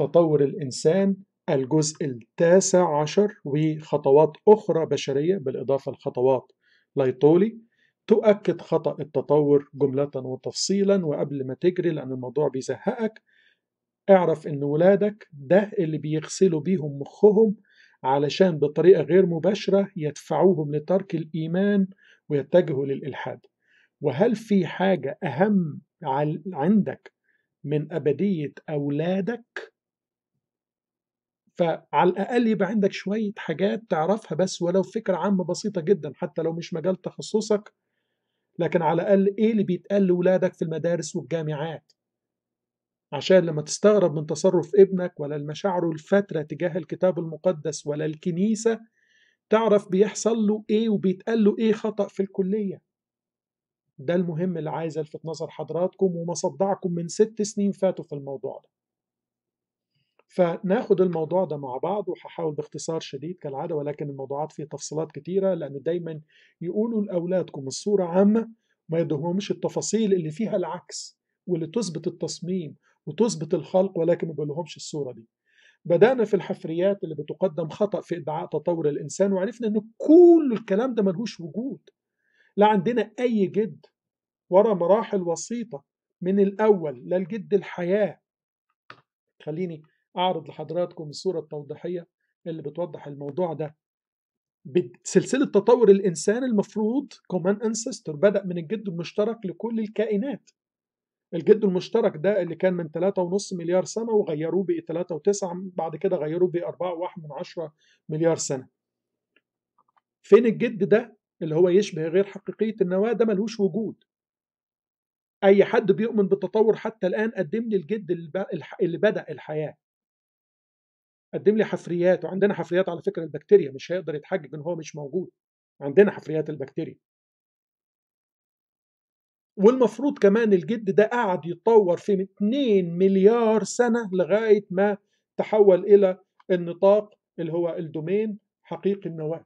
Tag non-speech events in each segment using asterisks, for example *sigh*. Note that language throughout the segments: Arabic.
تطور الإنسان الجزء التاسع عشر وخطوات أخرى بشرية بالإضافة لخطوات ليطولي تؤكد خطأ التطور جملة وتفصيلا وقبل ما تجري لأن الموضوع بيزهقك اعرف إن ولادك ده اللي بيغسلوا بيهم مخهم علشان بطريقة غير مباشرة يدفعوهم لترك الإيمان ويتجهوا للإلحاد وهل في حاجة أهم عندك من أبدية أولادك فعلى الأقل يبقى عندك شوية حاجات تعرفها بس ولو فكرة عامة بسيطة جدا حتى لو مش مجال تخصصك لكن على الأقل إيه اللي بيتقال لولادك في المدارس والجامعات عشان لما تستغرب من تصرف ابنك ولا المشاعر الفترة تجاه الكتاب المقدس ولا الكنيسة تعرف بيحصل له إيه وبيتقال له إيه خطأ في الكلية ده المهم اللي عايز الفت نظر حضراتكم ومصدعكم من ست سنين فاتوا في الموضوع ده فناخد الموضوع ده مع بعض وهحاول باختصار شديد كالعاده ولكن الموضوعات فيه تفصيلات كتيره لانه دايما يقولوا لاولادكم الصوره عامه ما يدهمهمش التفاصيل اللي فيها العكس واللي تثبت التصميم وتثبت الخلق ولكن ما بيقولهمش الصوره دي بدأنا في الحفريات اللي بتقدم خطأ في ادعاء تطور الإنسان وعرفنا إن كل الكلام ده ملهوش وجود لا عندنا أي جد ورا مراحل وسيطة من الأول للجد الحياة خليني أعرض لحضراتكم الصورة التوضيحية اللي بتوضح الموضوع ده سلسلة تطور الإنسان المفروض كومان أنسستور بدأ من الجد المشترك لكل الكائنات الجد المشترك ده اللي كان من 3.5 مليار سنة وغيروه ب 3.9 بعد كده غيروه ب 4.1 مليار سنة فين الجد ده اللي هو يشبه غير حقيقية النواة ده ملوش وجود أي حد بيؤمن بالتطور حتى الآن قدم لي الجد اللي بدأ الحياة قدم لي حفريات وعندنا حفريات على فكره البكتيريا مش هيقدر يتحجج ان هو مش موجود عندنا حفريات البكتيريا والمفروض كمان الجد ده قعد يتطور في 2 مليار سنه لغايه ما تحول الى النطاق اللي هو الدومين حقيقي النواه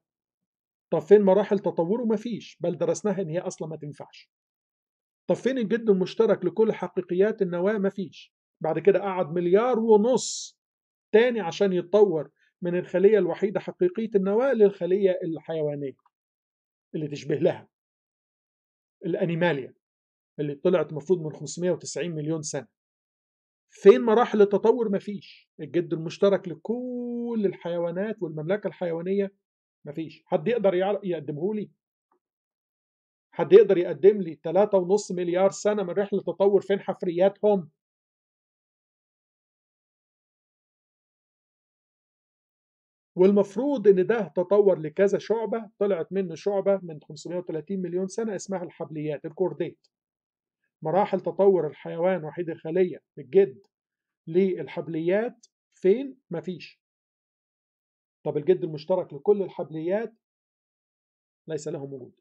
طب فين مراحل تطوره مفيش بل درسناها ان هي اصلا ما تنفعش طب فين الجد المشترك لكل حقيقيات النواه مفيش بعد كده قعد مليار ونص الثاني عشان يتطور من الخلية الوحيدة حقيقية النواة للخلية الحيوانية اللي تشبه لها الأنيماليا اللي طلعت المفروض من 590 مليون سنة فين مراحل التطور مفيش الجد المشترك لكل الحيوانات والمملكة الحيوانية مفيش حد يقدر يقدمه لي حد يقدر يقدم لي 3.5 مليار سنة من رحلة تطور فين حفرياتهم والمفروض ان ده تطور لكذا شعبه طلعت منه شعبه من 530 مليون سنه اسمها الحبليات الكورديت مراحل تطور الحيوان وحيد الخليه الجد للحبليات فين مفيش طب الجد المشترك لكل الحبليات ليس لهم وجود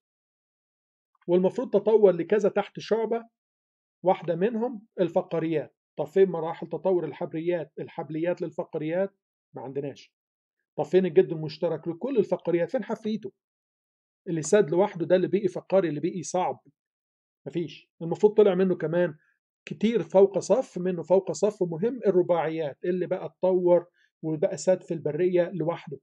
والمفروض تطور لكذا تحت شعبة واحدة منهم الفقاريات طب فين مراحل تطور الحبريات الحبليات للفقاريات ما عندناش طب فين الجد المشترك لكل الفقاريات فين حفيته اللي ساد لوحده ده اللي بقي فقاري اللي بقي صعب مفيش المفروض طلع منه كمان كتير فوق صف منه فوق صف مهم الرباعيات اللي بقى اتطور وبقى ساد في البرية لوحده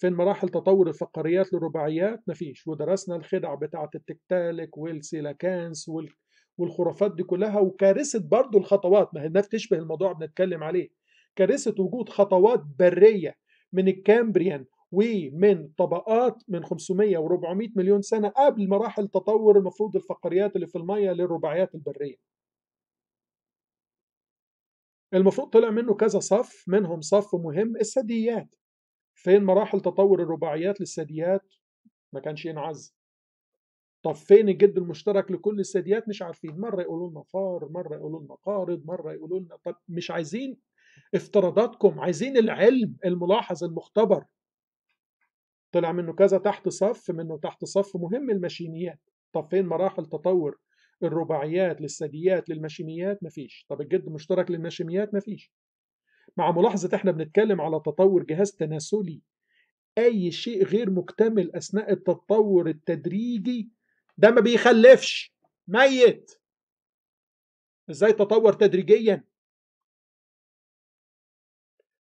فين مراحل تطور الفقاريات للرباعيات مفيش ودرسنا الخدع بتاعة التكتالك والسيلاكانس وال... والخرافات دي كلها وكارثة برضو الخطوات ما هي الناس تشبه الموضوع بنتكلم عليه كارثه وجود خطوات بريه من الكامبريان ومن طبقات من 500 و400 مليون سنه قبل مراحل تطور المفروض الفقريات اللي في الميه للرباعيات البريه. المفروض طلع منه كذا صف منهم صف مهم الثدييات. فين مراحل تطور الرباعيات للثدييات؟ ما كانش ينعز. طب فين الجد المشترك لكل الثدييات؟ مش عارفين، مره يقولوا لنا فار، مره يقولوا لنا قارض، مره يقولوا لنا طب مش عايزين افتراضاتكم عايزين العلم الملاحظ المختبر طلع منه كذا تحت صف منه تحت صف مهم الماشينيات طب فين مراحل تطور الرباعيات للثدييات للماشينيات مفيش طب الجد مشترك للماشينيات مفيش مع ملاحظة احنا بنتكلم على تطور جهاز تناسلي أي شيء غير مكتمل أثناء التطور التدريجي ده ما بيخلفش ميت ازاي تطور تدريجيا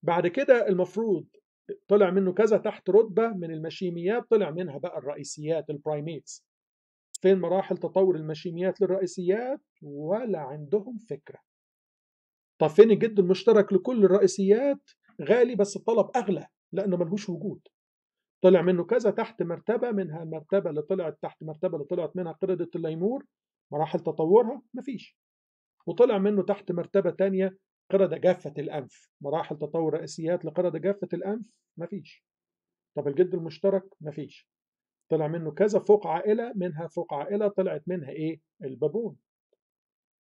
بعد كده المفروض طلع منه كذا تحت رتبه من المشيميات طلع منها بقى الرئيسيات البرايميتس فين مراحل تطور المشيميات للرئيسيات ولا عندهم فكره طب فين الجد المشترك لكل الرئيسيات غالي بس الطلب اغلى لانه ملهوش وجود طلع منه كذا تحت مرتبه منها المرتبه اللي طلعت تحت مرتبه اللي طلعت منها قرده الليمور مراحل تطورها مفيش وطلع منه تحت مرتبه تانية قردة جافة الأنف مراحل تطور رئيسيات لقردة جافة الأنف مفيش طب الجد المشترك مفيش طلع منه كذا فوق عائلة منها فوق عائلة طلعت منها إيه البابون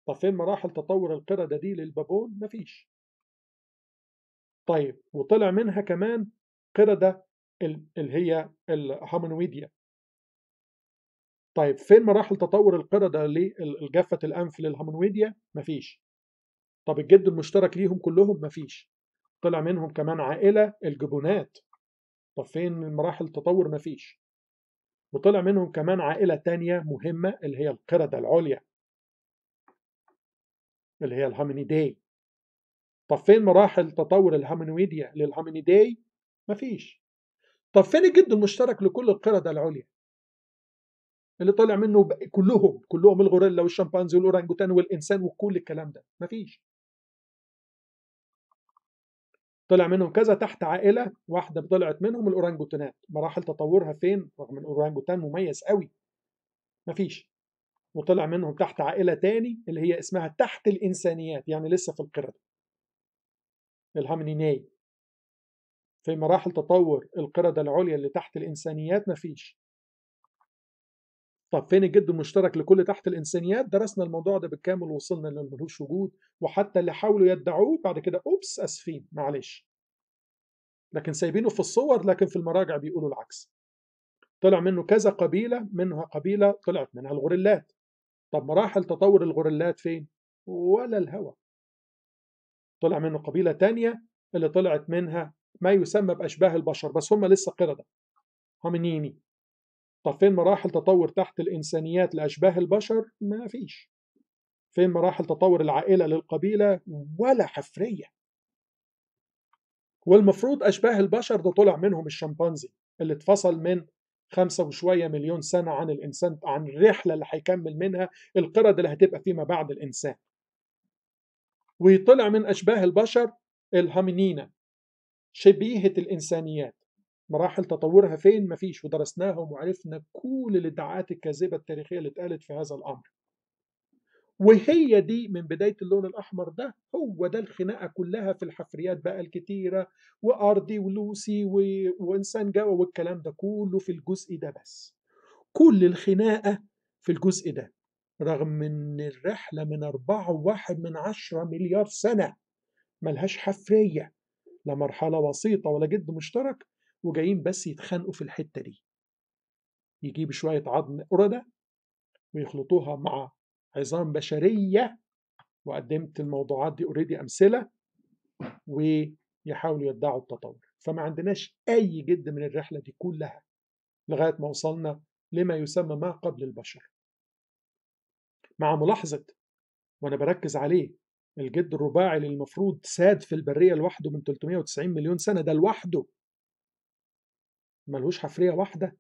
طب فين مراحل تطور القردة دي للبابون مفيش طيب وطلع منها كمان قردة اللي هي الهامونويديا طيب فين مراحل تطور القردة لجافة الأنف للهامونويديا مفيش طب الجد المشترك ليهم كلهم مفيش طلع منهم كمان عائلة الجبونات طب فين مراحل التطور مفيش وطلع منهم كمان عائلة تانية مهمة اللي هي القردة العليا اللي هي الهامينيداي طب فين مراحل تطور الهامينويديا للهامينيداي مفيش طب فين الجد المشترك لكل القردة العليا اللي طلع منه كلهم كلهم الغوريلا والشمبانزي والاورانجوتان والانسان وكل الكلام ده مفيش طلع منهم كذا تحت عائله واحده طلعت منهم الاورانجوتانات مراحل تطورها فين رغم الاورانجوتان مميز قوي مفيش وطلع منهم تحت عائله تاني اللي هي اسمها تحت الانسانيات يعني لسه في القرده الهامنيناي في مراحل تطور القردة العليا اللي تحت الإنسانيات مفيش طب فين الجد المشترك لكل تحت الانسانيات درسنا الموضوع ده بالكامل ووصلنا انه ملوش وجود وحتى اللي حاولوا يدعوه بعد كده اوبس اسفين معلش لكن سايبينه في الصور لكن في المراجع بيقولوا العكس طلع منه كذا قبيله منها قبيله طلعت منها الغوريلات طب مراحل تطور الغوريلات فين ولا الهوى طلع منه قبيله تانية اللي طلعت منها ما يسمى باشباه البشر بس هم لسه قرده هومينيني طب فين مراحل تطور تحت الإنسانيات لأشباه البشر؟ ما فيش فين مراحل تطور العائلة للقبيلة؟ ولا حفرية والمفروض أشباه البشر ده طلع منهم الشمبانزي اللي اتفصل من خمسة وشوية مليون سنة عن الإنسان عن الرحلة اللي هيكمل منها القرد اللي هتبقى فيما بعد الإنسان ويطلع من أشباه البشر الهامينينا شبيهة الإنسانيات مراحل تطورها فين مفيش ودرسناهم وعرفنا كل الادعاءات الكاذبه التاريخيه اللي اتقالت في هذا الامر وهي دي من بداية اللون الأحمر ده هو ده الخناقة كلها في الحفريات بقى الكتيرة وأرضي ولوسي و... وإنسان جاوة والكلام ده كله في الجزء ده بس كل الخناقة في الجزء ده رغم إن الرحلة من أربعة وواحد من عشرة مليار سنة ملهاش حفرية لا مرحلة وسيطة ولا جد مشترك وجايين بس يتخانقوا في الحتة دي يجيب شوية عظم قردة ويخلطوها مع عظام بشرية وقدمت الموضوعات دي اوريدي أمثلة ويحاولوا يدعوا التطور فما عندناش أي جد من الرحلة دي كلها لغاية ما وصلنا لما يسمى ما قبل البشر مع ملاحظة وأنا بركز عليه الجد الرباعي اللي المفروض ساد في البرية لوحده من 390 مليون سنة ده لوحده ملهوش حفريه واحده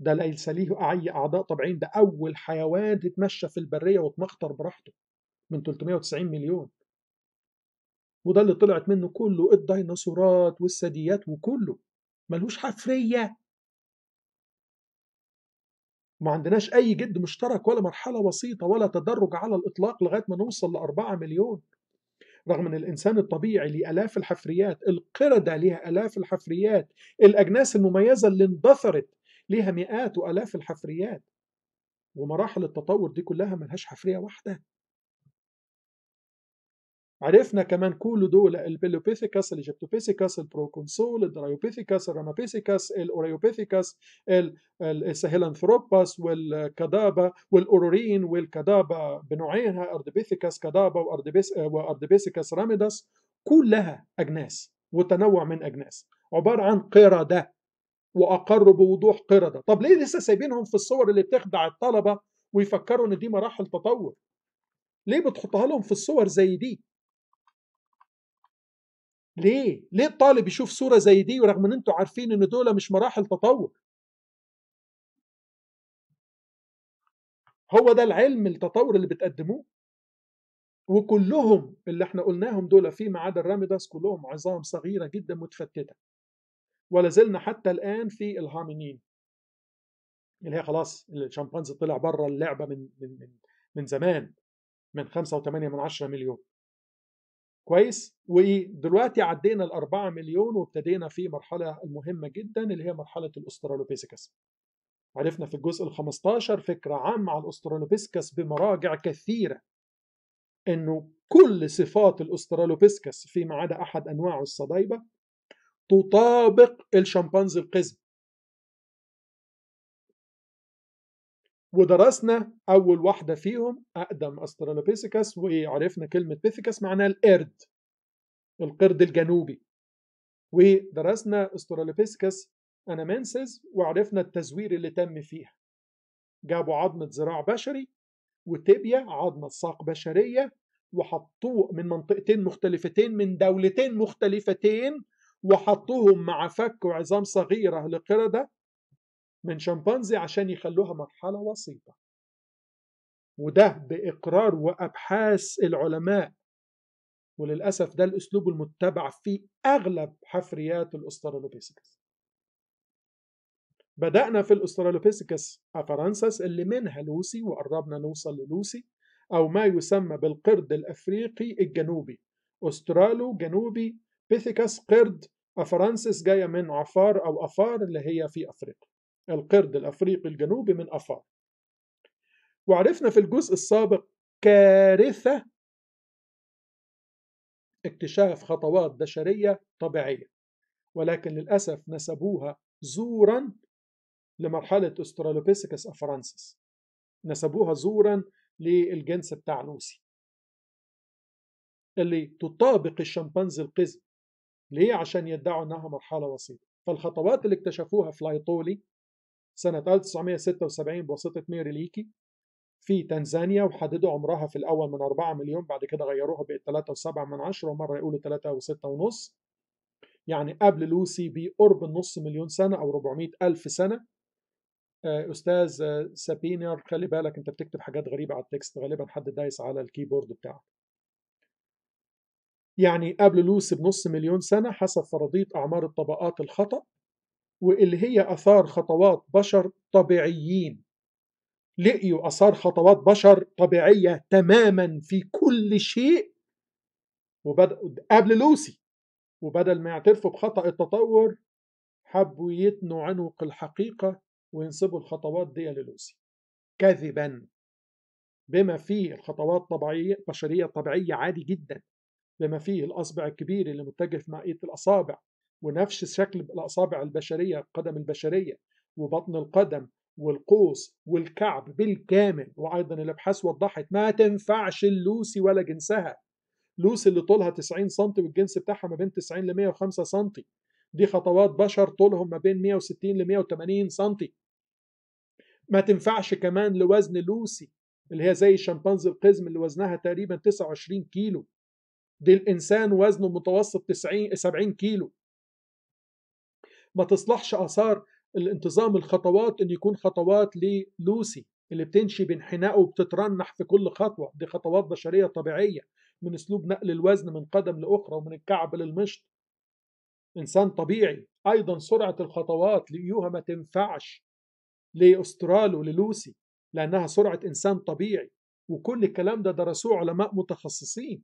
ده لا يلسليه اي اعضاء طبيعيين ده اول حيوان اتمشى في البريه واتمخطر براحته من 390 مليون وده اللي طلعت منه كله الديناصورات والثدييات وكله ملهوش حفريه ما عندناش اي جد مشترك ولا مرحله وسيطه ولا تدرج على الاطلاق لغايه ما نوصل لأربعة مليون رغم ان الانسان الطبيعي ليه الاف الحفريات القرده ليها الاف الحفريات الاجناس المميزه اللي اندثرت ليها مئات والاف الحفريات ومراحل التطور دي كلها ملهاش حفريه واحده عرفنا كمان كل دول البيلوبيثيكاس الايجيبتوبيثيكاس البروكونسول الدرايوبيثيكاس الرامابيثيكاس الاوريوبيثيكاس السهيلانثروباس والكدابه والاورورين والكدابه بنوعيها اردبيثيكاس كدابه واردبيثيكاس راميداس كلها اجناس وتنوع من اجناس عباره عن قرده واقروا بوضوح قرده طب ليه لسه سايبينهم في الصور اللي بتخدع الطلبه ويفكروا ان دي مراحل تطور ليه بتحطها لهم في الصور زي دي ليه ليه الطالب يشوف صوره زي دي ورغم ان انتوا عارفين ان دول مش مراحل تطور هو ده العلم التطور اللي بتقدموه وكلهم اللي احنا قلناهم دول في ما عدا الراميداس كلهم عظام صغيره جدا متفتته ولا زلنا حتى الان في الهامينين اللي هي خلاص الشمبانزي طلع بره اللعبه من من من, من زمان من 5.8 مليون كويس ودلوقتي عدينا ال 4 مليون وابتدينا في مرحله المهمه جدا اللي هي مرحله الاسترالوبيسكس عرفنا في الجزء ال 15 فكره عامه على الاسترالوبيسكس بمراجع كثيره انه كل صفات الاسترالوبيسكس فيما عدا احد انواعه الصدايبه تطابق الشمبانزي القزم ودرسنا أول واحدة فيهم أقدم أسترالوبيثيكس وعرفنا كلمة بيثيكس معناها القرد القرد الجنوبي ودرسنا استرالوبيثيكس أنامنسز وعرفنا التزوير اللي تم فيها جابوا عظمة ذراع بشري وتيبيا عظمة ساق بشرية وحطوه من منطقتين مختلفتين من دولتين مختلفتين وحطوهم مع فك وعظام صغيرة لقردة من شمبانزي عشان يخلوها مرحلة وسيطة وده بإقرار وأبحاث العلماء وللأسف ده الأسلوب المتبع في أغلب حفريات الأسترالوبيثيكس بدأنا في الأسترالوبيثيكس أفرانسس اللي منها لوسي وقربنا نوصل للوسي أو ما يسمى بالقرد الأفريقي الجنوبي أسترالو جنوبي بيثيكس قرد أفرانسس جاية من عفار أو أفار اللي هي في أفريقيا القرد الأفريقي الجنوبي من أفار وعرفنا في الجزء السابق كارثة اكتشاف خطوات بشرية طبيعية ولكن للأسف نسبوها زورا لمرحلة استرالوبيسيكس أفرانسيس نسبوها زورا للجنس بتاع لوسي اللي تطابق الشمبانزي القزم ليه عشان يدعوا انها مرحله وسيطه فالخطوات اللي اكتشفوها فلايتولي سنة 1976 بواسطة ميري ليكي في تنزانيا وحددوا عمرها في الأول من 4 مليون بعد كده غيروها بقت 3.7 من عشرة ومرة يقولوا 3 و6 ونص يعني قبل لوسي بقرب النص مليون سنة أو 400 ألف سنة آه، أستاذ آه، سابينر خلي بالك أنت بتكتب حاجات غريبة على التكست غالبا حد دايس على الكيبورد بتاعك يعني قبل لوسي بنص مليون سنة حسب فرضية أعمار الطبقات الخطأ واللي هي اثار خطوات بشر طبيعيين لقيوا اثار خطوات بشر طبيعيه تماما في كل شيء وبدأوا قبل لوسي وبدل ما يعترفوا بخطأ التطور حبوا يتنوا عنق الحقيقة وينسبوا الخطوات دي للوسي كذبا بما فيه الخطوات طبيعية بشرية طبيعية عادي جدا بما فيه الأصبع الكبير اللي متجه في مائية الأصابع ونفس شكل الأصابع البشرية القدم البشرية وبطن القدم والقوس والكعب بالكامل وأيضا الأبحاث وضحت ما تنفعش اللوسي ولا جنسها لوسي اللي طولها 90 سم والجنس بتاعها ما بين 90 ل 105 سم دي خطوات بشر طولهم ما بين 160 ل 180 سم ما تنفعش كمان لوزن لوسي اللي هي زي الشمبانزي القزم اللي وزنها تقريبا 29 كيلو دي الانسان وزنه متوسط 90 70 كيلو ما تصلحش اثار الانتظام الخطوات ان يكون خطوات للوسي اللي بتمشي بانحناء وبتترنح في كل خطوه دي خطوات بشريه طبيعيه من اسلوب نقل الوزن من قدم لاخرى ومن الكعب للمشط انسان طبيعي ايضا سرعه الخطوات لايوها ما تنفعش لاسترالو للوسي لانها سرعه انسان طبيعي وكل الكلام ده درسوه علماء متخصصين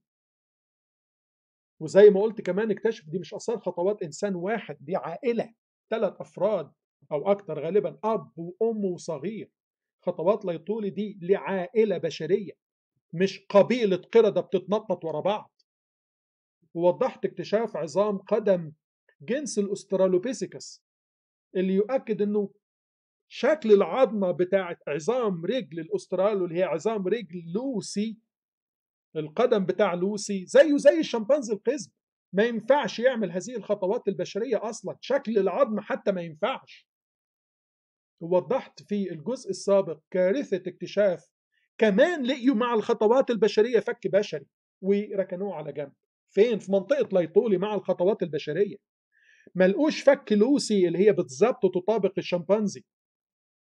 وزي ما قلت كمان اكتشف دي مش اثار خطوات انسان واحد دي عائله ثلاث أفراد أو أكثر غالبا أب وأم وصغير خطوات ليطولي دي لعائلة بشرية مش قبيلة قردة بتتنطط ورا بعض ووضحت اكتشاف عظام قدم جنس الأسترالوبيسيكس اللي يؤكد أنه شكل العظمة بتاعة عظام رجل الأسترالو اللي هي عظام رجل لوسي القدم بتاع لوسي زيه زي الشمبانزي القزم ما ينفعش يعمل هذه الخطوات البشرية أصلا شكل العظم حتى ما ينفعش وضحت في الجزء السابق كارثة اكتشاف كمان لقيوا مع الخطوات البشرية فك بشري وركنوه على جنب فين في منطقة ليطولي مع الخطوات البشرية ملقوش فك لوسي اللي هي بالظبط تطابق الشمبانزي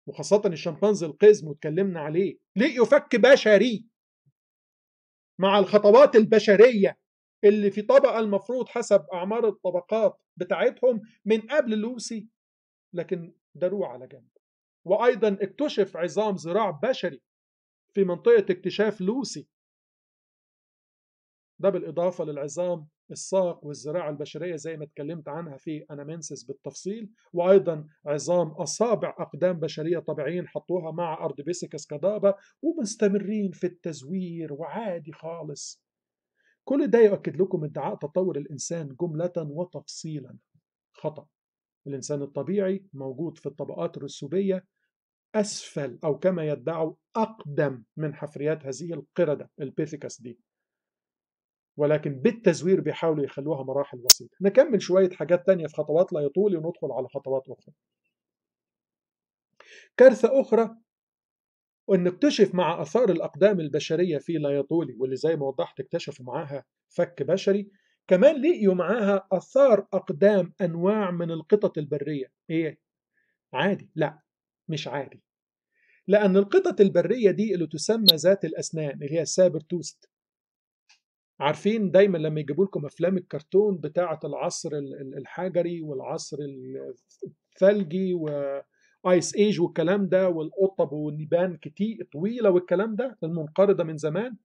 وخاصة الشمبانزي القزم واتكلمنا عليه لقيوا فك بشري مع الخطوات البشرية اللي في طبقة المفروض حسب أعمار الطبقات بتاعتهم من قبل لوسي لكن دروه على جنب وأيضا اكتشف عظام زراع بشري في منطقة اكتشاف لوسي ده بالإضافة للعظام الساق والزراعة البشرية زي ما اتكلمت عنها في أنامنسس بالتفصيل وأيضا عظام أصابع أقدام بشرية طبيعيين حطوها مع أرض بيسكس كدابة ومستمرين في التزوير وعادي خالص كل ده يؤكد لكم ادعاء تطور الإنسان جملة وتفصيلا خطأ الإنسان الطبيعي موجود في الطبقات الرسوبية أسفل أو كما يدعوا أقدم من حفريات هذه القردة البيثيكاس دي ولكن بالتزوير بيحاولوا يخلوها مراحل بسيطة نكمل شوية حاجات تانية في خطوات لا يطول وندخل على خطوات أخرى كارثة أخرى ونكتشف مع آثار الأقدام البشرية في لا يطولي واللي زي ما وضحت اكتشفوا معاها فك بشري كمان لقيوا معاها آثار أقدام أنواع من القطط البرية إيه؟ عادي لا مش عادي لأن القطط البرية دي اللي تسمى ذات الأسنان اللي هي السابر توست عارفين دايما لما يجيبوا لكم أفلام الكرتون بتاعة العصر الحجري والعصر الثلجي و ايس ايج والكلام ده والقطب والنبان كتير طويله والكلام ده المنقرضه من زمان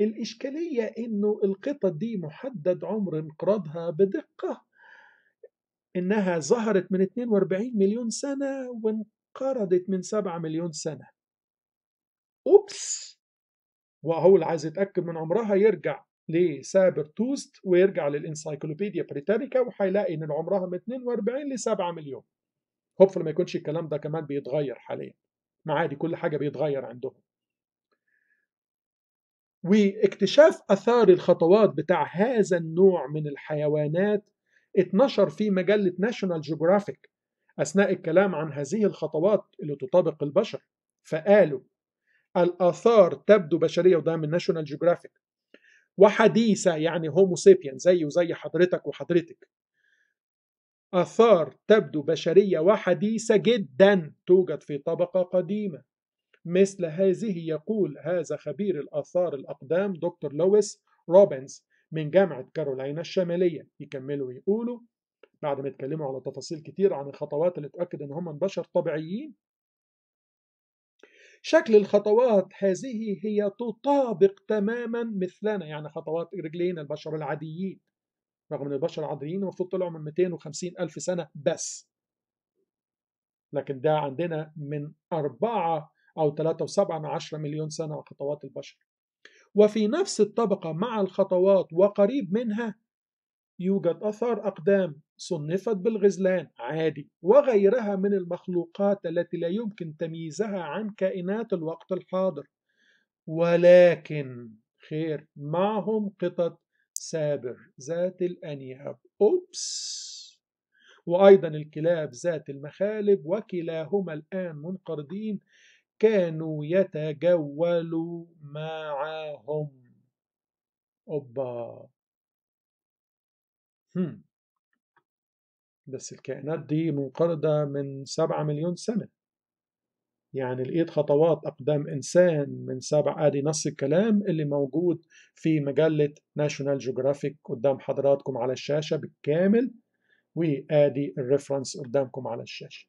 الاشكاليه انه القطط دي محدد عمر انقراضها بدقه انها ظهرت من 42 مليون سنه وانقرضت من 7 مليون سنه اوبس وهو اللي عايز يتاكد من عمرها يرجع لسابر توست ويرجع للانسايكلوبيديا بريتانيكا وهيلاقي ان عمرها من 42 ل 7 مليون هوبفل ما يكونش الكلام ده كمان بيتغير حاليا ما عادي كل حاجه بيتغير عندهم واكتشاف اثار الخطوات بتاع هذا النوع من الحيوانات اتنشر في مجله ناشونال جيوغرافيك اثناء الكلام عن هذه الخطوات اللي تطابق البشر فقالوا الاثار تبدو بشريه وده من ناشونال جيوغرافيك وحديثه يعني هومو سيبيان زي وزي حضرتك وحضرتك آثار تبدو بشرية وحديثة جدا توجد في طبقة قديمة مثل هذه يقول هذا خبير الآثار الأقدام دكتور لويس روبنز من جامعة كارولينا الشمالية يكملوا يقولوا بعد ما يتكلموا على تفاصيل كتير عن الخطوات اللي تأكد إن هم بشر طبيعيين شكل الخطوات هذه هي تطابق تماما مثلنا يعني خطوات رجلينا البشر العاديين رغم ان البشر العاديين المفروض طلعوا من 250 الف سنه بس لكن ده عندنا من 4 او ثلاثة وسبعة من مليون سنه خطوات البشر وفي نفس الطبقه مع الخطوات وقريب منها يوجد اثار اقدام صنفت بالغزلان عادي وغيرها من المخلوقات التي لا يمكن تمييزها عن كائنات الوقت الحاضر ولكن خير معهم قطط السابر ذات الأنياب أوبس وأيضا الكلاب ذات المخالب وكلاهما الآن منقرضين كانوا يتجولوا معهم أوبا هم. بس الكائنات دي منقرضة من سبعة مليون سنة يعني لقيت خطوات أقدام إنسان من سبع آدي نص الكلام اللي موجود في مجلة ناشونال جيوغرافيك قدام حضراتكم على الشاشة بالكامل وآدي الريفرنس قدامكم على الشاشة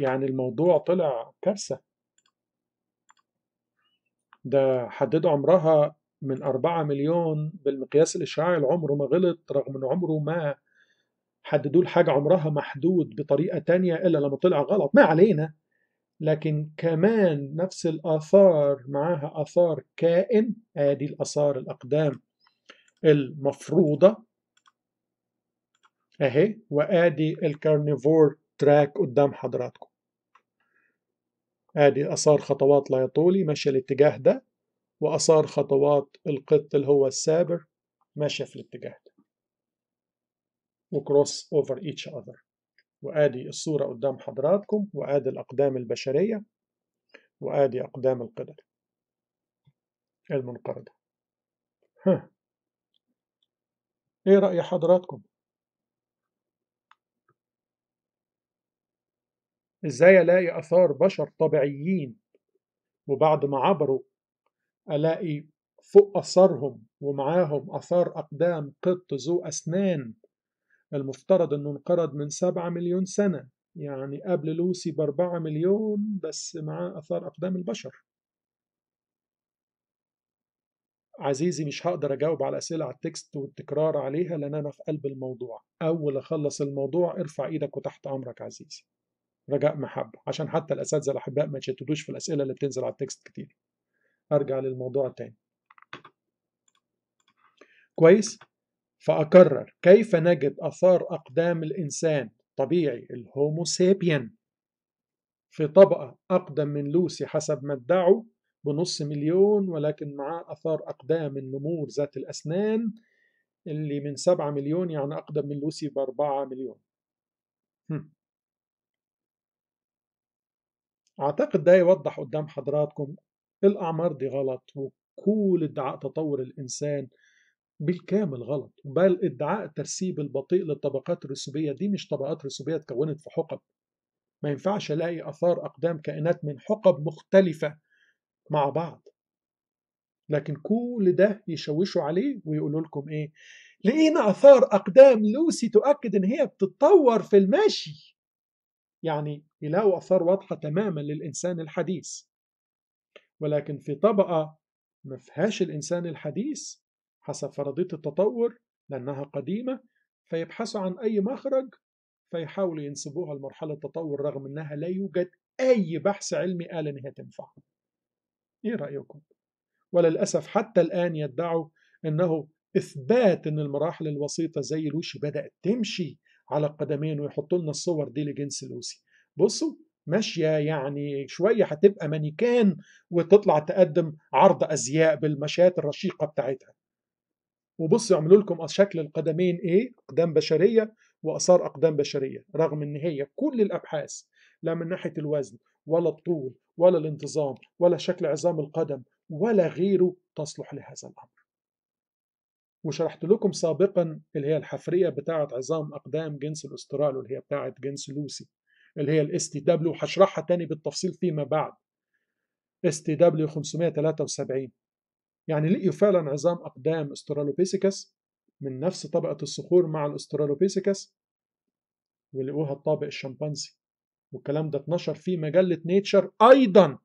يعني الموضوع طلع كارثة ده حدد عمرها من أربعة مليون بالمقياس الإشعاعي العمر ما غلط رغم أن عمره ما حددوا الحاجة عمرها محدود بطريقة تانية إلا لما طلع غلط ما علينا لكن كمان نفس الآثار معاها آثار كائن آدي الآثار الأقدام المفروضة أهي وآدي الكارنيفور تراك قدام حضراتكم آدي آثار خطوات لا يطولي ماشية الاتجاه ده وآثار خطوات القط اللي هو السابر ماشية في الاتجاه وكروس اوفر ايتش اذر وادي الصوره قدام حضراتكم وادي الاقدام البشريه وادي اقدام القدر المنقرضه ها ايه راي حضراتكم ازاي الاقي اثار بشر طبيعيين وبعد ما عبروا الاقي فوق اثارهم ومعاهم اثار اقدام قط ذو اسنان المفترض أنه انقرض من 7 مليون سنة يعني قبل لوسي باربعة 4 مليون بس معاه آثار أقدام البشر عزيزي مش هقدر اجاوب على اسئله على التكست والتكرار عليها لان انا في قلب الموضوع اول اخلص الموضوع ارفع ايدك وتحت امرك عزيزي رجاء محبه عشان حتى الاساتذه الاحباء ما يتشتتوش في الاسئله اللي بتنزل على التكست كتير ارجع للموضوع تاني كويس فأكرر كيف نجد أثار أقدام الإنسان طبيعي الهومو سابين في طبقة أقدم من لوسي حسب ما ادعوا بنص مليون ولكن معاه أثار أقدام النمور ذات الأسنان اللي من سبعة مليون يعني أقدم من لوسي بأربعة مليون هم. أعتقد ده يوضح قدام حضراتكم الأعمار دي غلط وكل ادعاء تطور الإنسان بالكامل غلط بل ادعاء الترسيب البطيء للطبقات الرسوبية دي مش طبقات رسوبية اتكونت في حقب ما ينفعش الاقي اثار اقدام كائنات من حقب مختلفة مع بعض لكن كل ده يشوشوا عليه ويقولوا لكم ايه لقينا اثار اقدام لوسي تؤكد ان هي بتتطور في المشي يعني يلاقوا اثار واضحه تماما للانسان الحديث ولكن في طبقه ما فيهاش الانسان الحديث حسب فرضية التطور لأنها قديمة فيبحثوا عن أي مخرج فيحاولوا ينسبوها لمرحلة التطور رغم أنها لا يوجد أي بحث علمي قال أنها تنفع إيه رأيكم؟ وللأسف حتى الآن يدعوا أنه إثبات أن المراحل الوسيطة زي لوشي بدأت تمشي على القدمين ويحطوا لنا الصور دي لجنس لوسي بصوا ماشية يعني شوية هتبقى مانيكان وتطلع تقدم عرض أزياء بالمشاة الرشيقة بتاعتها وبصوا يعملوا لكم شكل القدمين ايه اقدام بشريه واثار اقدام بشريه رغم ان هي كل الابحاث لا من ناحيه الوزن ولا الطول ولا الانتظام ولا شكل عظام القدم ولا غيره تصلح لهذا الامر وشرحت لكم سابقا اللي هي الحفريه بتاعه عظام اقدام جنس الاسترال اللي هي بتاعه جنس لوسي اللي هي الاس تي دبليو هشرحها تاني بالتفصيل فيما بعد اس تي دبليو 573 يعني لقيوا فعلا عظام أقدام استرالوبيثيكس من نفس طبقة الصخور مع الاسترالوبيثيكس ولقوها الطابق الشمبانزي والكلام ده اتنشر في مجلة نيتشر أيضا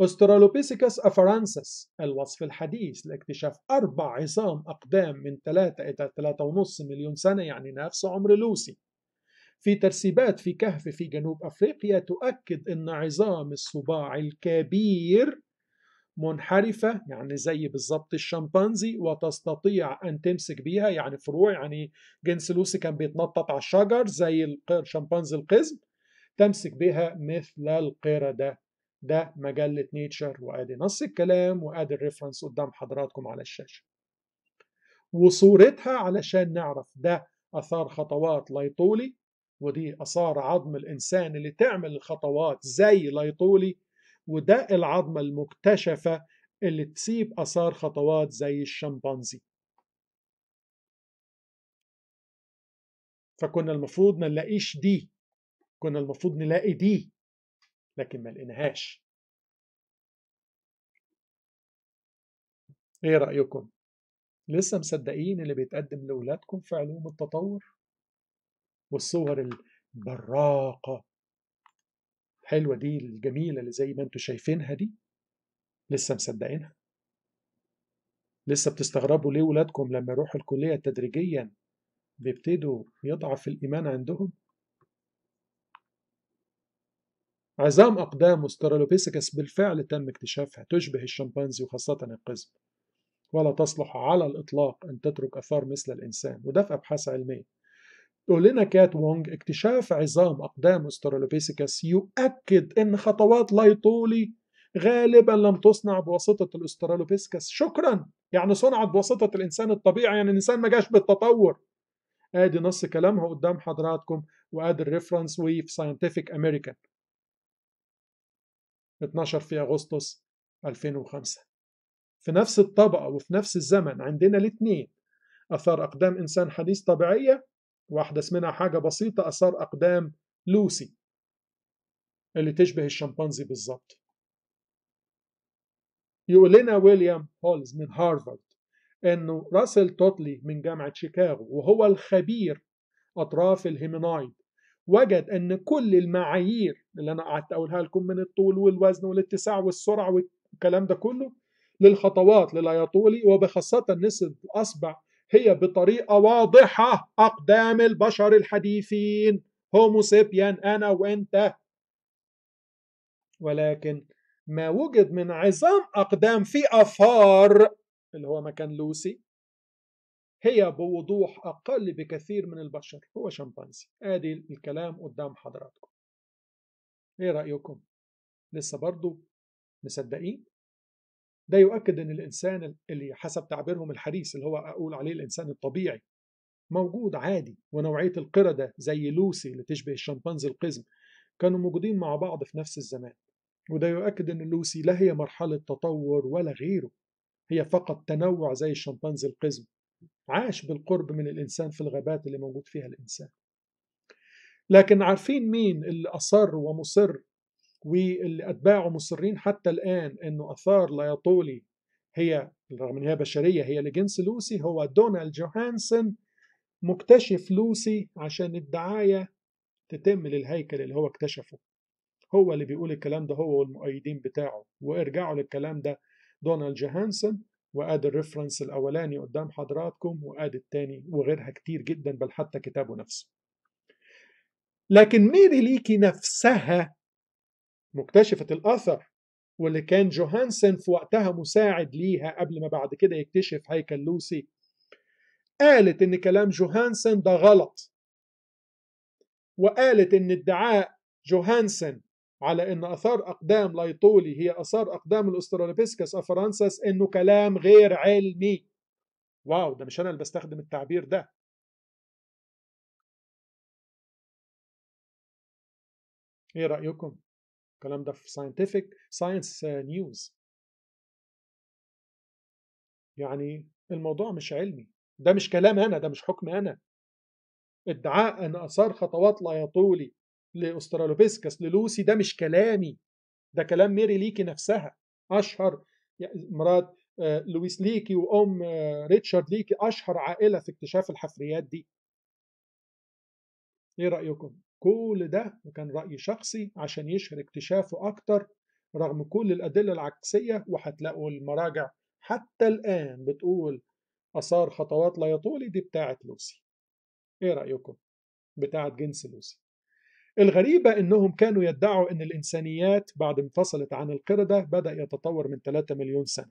أسترالوبيثيكس أفرانسس الوصف الحديث لاكتشاف أربع عظام أقدام من 3 إلى 3.5 مليون سنة يعني نفس عمر لوسي في ترسيبات في كهف في جنوب أفريقيا تؤكد أن عظام الصباع الكبير منحرفة يعني زي بالظبط الشمبانزي وتستطيع أن تمسك بيها يعني فروع يعني جنس لوسي كان بيتنطط على الشجر زي الشمبانزي القزم تمسك بها مثل القردة ده مجلة نيتشر وأدي نص الكلام وأدي الريفرنس قدام حضراتكم على الشاشة وصورتها علشان نعرف ده أثار خطوات ليطولي ودي أثار عظم الإنسان اللي تعمل الخطوات زي ليطولي وده العظمة المكتشفة اللي تسيب أثار خطوات زي الشمبانزي فكنا المفروض ما نلاقيش دي كنا المفروض نلاقي دي لكن ما لقيناهاش ايه رأيكم لسه مصدقين اللي بيتقدم لأولادكم في علوم التطور والصور البراقة الحلوه دي الجميله اللي زي ما انتم شايفينها دي لسه مصدقينها لسه بتستغربوا ليه ولادكم لما يروحوا الكليه تدريجيا بيبتدوا يضعف الايمان عندهم عظام أقدام أسترالوبيثيكس بالفعل تم اكتشافها تشبه الشمبانزي وخاصة القزم ولا تصلح على الإطلاق أن تترك أثار مثل الإنسان وده في أبحاث علمية تقول لنا كات وونغ اكتشاف عظام أقدام أسترالوبيسيكاس يؤكد أن خطوات لايطولي غالبا لم تصنع بواسطة الأسترالوبيسيكاس شكرا يعني صنعت بواسطة الإنسان الطبيعي يعني الإنسان ما جاش بالتطور ادي نص كلامها قدام حضراتكم وادي الريفرنس وي في ساينتفك امريكان 12 في اغسطس 2005 في نفس الطبقة وفي نفس الزمن عندنا الاثنين اثار اقدام انسان حديث طبيعية واحدث منها حاجة بسيطة أثار أقدام لوسي اللي تشبه الشمبانزي بالظبط يقول لنا ويليام هولز من هارفارد انه راسل توتلي من جامعة شيكاغو وهو الخبير اطراف الهيمينايد وجد ان كل المعايير اللي انا قعدت اقولها لكم من الطول والوزن والاتساع والسرعة والكلام ده كله للخطوات للأياطولي وبخاصة نسب الأصبع هي بطريقة واضحة أقدام البشر الحديثين هومو سيبيان أنا وأنت ولكن ما وجد من عظام أقدام في أفار اللي هو مكان لوسي هي بوضوح أقل بكثير من البشر هو شمبانزي آدي الكلام قدام حضراتكم إيه رأيكم؟ لسه برضو مصدقين؟ ده يؤكد ان الانسان اللي حسب تعبيرهم الحديث اللي هو اقول عليه الانسان الطبيعي موجود عادي ونوعيه القرده زي لوسي اللي تشبه الشمبانزي القزم كانوا موجودين مع بعض في نفس الزمان وده يؤكد ان لوسي لا هي مرحله تطور ولا غيره هي فقط تنوع زي الشمبانزي القزم عاش بالقرب من الانسان في الغابات اللي موجود فيها الانسان لكن عارفين مين اللي اصر ومصر واللي أتباعه مصرين حتى الآن أنه أثار لايطولي هي رغم أنها بشرية هي لجنس لوسي هو دونالد جوهانسن مكتشف لوسي عشان الدعاية تتم للهيكل اللي هو اكتشفه هو اللي بيقول الكلام ده هو والمؤيدين بتاعه وارجعوا للكلام ده دونالد جوهانسن وقاد الريفرنس الاولاني قدام حضراتكم وقاد التاني وغيرها كتير جدا بل حتى كتابه نفسه لكن ميري ليكي نفسها مكتشفة الأثر واللي كان جوهانسن في وقتها مساعد ليها قبل ما بعد كده يكتشف هيكل لوسي قالت إن كلام جوهانسن ده غلط وقالت إن ادعاء جوهانسن على إن آثار أقدام لايطولي هي آثار أقدام الأسترالوبيسكس أفرانسس إنه كلام غير علمي واو ده مش أنا اللي بستخدم التعبير ده إيه رأيكم؟ الكلام ده في ساينتفك ساينس نيوز يعني الموضوع مش علمي ده مش كلام انا ده مش حكم انا ادعاء ان اثار خطوات لا يطولي لاسترالوبيسكس للوسي ده مش كلامي ده كلام ميري ليكي نفسها اشهر مرات آه، لويس ليكي وام آه، ريتشارد ليكي اشهر عائله في اكتشاف الحفريات دي ايه رايكم كل ده وكان رأي شخصي عشان يشهر اكتشافه أكتر رغم كل الأدلة العكسية وهتلاقوا المراجع حتى الآن بتقول آثار خطوات لا يطولي دي بتاعة لوسي إيه رأيكم؟ بتاعة جنس لوسي الغريبة إنهم كانوا يدعوا إن الإنسانيات بعد انفصلت عن القردة بدأ يتطور من 3 مليون سنة